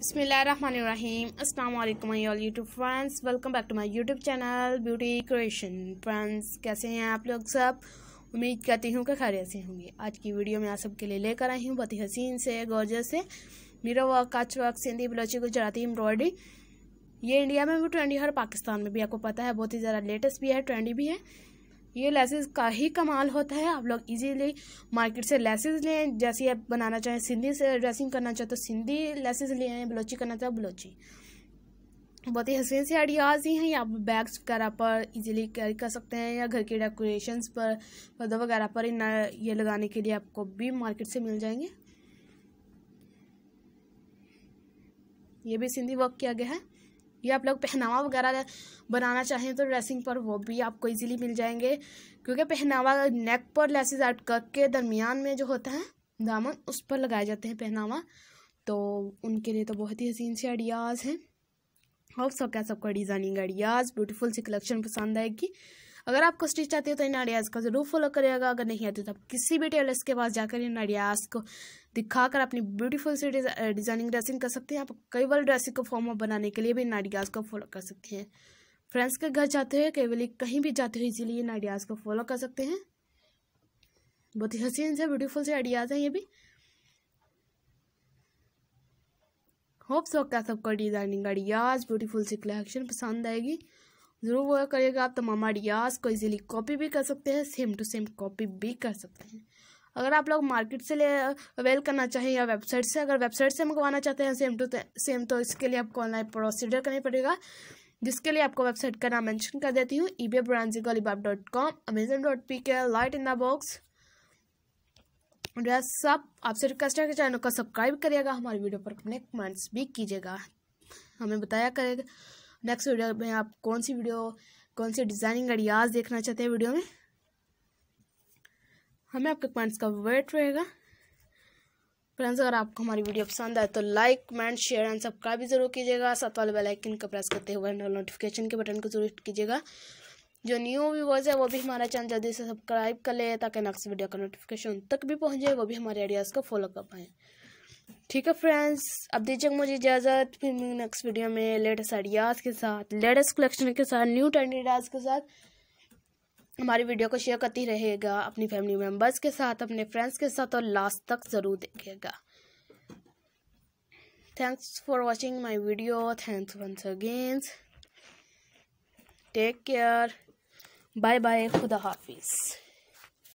बसमीम अल्लाम all YouTube friends welcome back to my YouTube channel beauty creation friends कैसे हैं आप लोग सब उम्मीद करती हूँ कि खैरियत से होंगे आज की वीडियो में आप सबके लिए लेकर आई हूँ बहुत ही हसीन से गोजर से मीरा वर्क काच वर्क सिंधी बलोची गुजराती एम्ब्रॉयडरी ये इंडिया में भी ट्रेंडी हर पाकिस्तान में भी आपको पता है बहुत ही ज़्यादा लेटेस्ट भी है ट्रेंडी भी है ये लेसेस का ही कमाल होता है आप लोग इजीली मार्केट से लेसेस लें जैसे आप बनाना चाहें सिंधी से ड्रेसिंग करना चाहें तो सिंधी लेसेस लें बलोची करना चाहें तो बलोची बहुत ही हसीन से आइडियाज़ ही हैं आप बैग्स वगैरह पर इजीली कैरी कर सकते हैं या घर के डेकोरेशंस पर पर्दों वगैरह पर इन ये लगाने के लिए आपको भी मार्केट से मिल जाएंगे ये भी सिंधी वर्क किया गया है या आप लोग पहनावा वगैरह बनाना चाहें तो ड्रेसिंग पर वो भी आपको इजीली मिल जाएंगे क्योंकि पहनावा नेक पर लेसेस ऐड करके दरमियान में जो होता है दामन उस पर लगाए जाते हैं पहनावा तो उनके लिए तो बहुत ही हसीन से आइडियाज़ हैं और सबका सबका डिज़ाइनिंग आइडियाज़ ब्यूटीफुल सी कलेक्शन पसंद आएगी अगर आपको स्टिच आती है तो इन आइडियाज़ को ज़रूर फॉलो करिएगा अगर नहीं आती तो आप किसी भी टेलर्स के पास जाकर इन आइडियाज़ को दिखाकर अपनी ब्यूटीफुल सी डिज़ाइनिंग ड्रेसिंग कर सकते हैं आप कई बार ड्रेसिंग को फॉर्म अप बनाने के लिए भी इन आइडियाज़ को फॉलो कर सकते हैं फ्रेंड्स के घर जाते हुए कई बार कहीं भी जाते हुए इजीली इन आइडियाज़ को फॉलो कर सकते हैं बहुत ही हसीन से ब्यूटीफुल से आइडियाज़ हैं ये भी होप्स सो सबको डिज़ाइनिंग आइडियाज़ ब्यूटीफुल सी कलेक्शन पसंद आएगी ज़रूर वो करिएगा आप तमाम तो आइडियाज़ को इजीली कॉपी भी कर सकते हैं सेम टू सेम कॉपी भी कर सकते हैं अगर आप लोग मार्केट से ले अवेल करना चाहें या वेबसाइट से अगर वेबसाइट से मंगवाना चाहते हैं सेम टू सेम तो इसके लिए आपको ऑनलाइन प्रोसीडर करनी पड़ेगा जिसके लिए आपको वेबसाइट का नाम मैंशन कर देती हूँ ई बे ब्रांजिक Alibaba dot com Amazon dot P K Light in the Box dress सब आपसे रिक्वेस्ट है कि चैनल को सब्सक्राइब करिएगा हमारी वीडियो पर अपने कमेंट्स भी कीजिएगा हमें बताया करेगा नेक्स्ट वीडियो में आप कौन सी वीडियो कौन सी डिज़ाइनिंग आइडियाज़ देखना चाहते हैं वीडियो में हमें आपके कमेंट्स का वेट रहेगा फ्रेंड्स अगर आपको हमारी वीडियो पसंद आए तो like comment share and subscribe भी जरूर कीजिएगा साथ वाले बेल आइकन का प्रेस करते हुए नोटिफिकेशन के बटन को जरूर कीजिएगा जो न्यू व्यूवर्स है वो भी हमारा चैनल जल्दी से सब्सक्राइब कर ले ताकि नेक्स्ट वीडियो का नोटिफिकेशन तक भी पहुंचे वो भी हमारे आइडियाज़ को फॉलो कर पाएँ ठीक है फ्रेंड्स अब दीजिए मुझे इजाज़त फिर नेक्स्ट वीडियो में लेटेस्ट आइडियाज़ के साथ लेटेस्ट कलेक्शन के साथ न्यू आइडियाज़ के साथ हमारी वीडियो को शेयर करती रहेगा अपनी फैमिली मेम्बर्स के साथ अपने फ्रेंड्स के साथ और लास्ट तक ज़रूर देखेगा thanks for watching my video thanks once again take care bye bye खुदा हाफिज़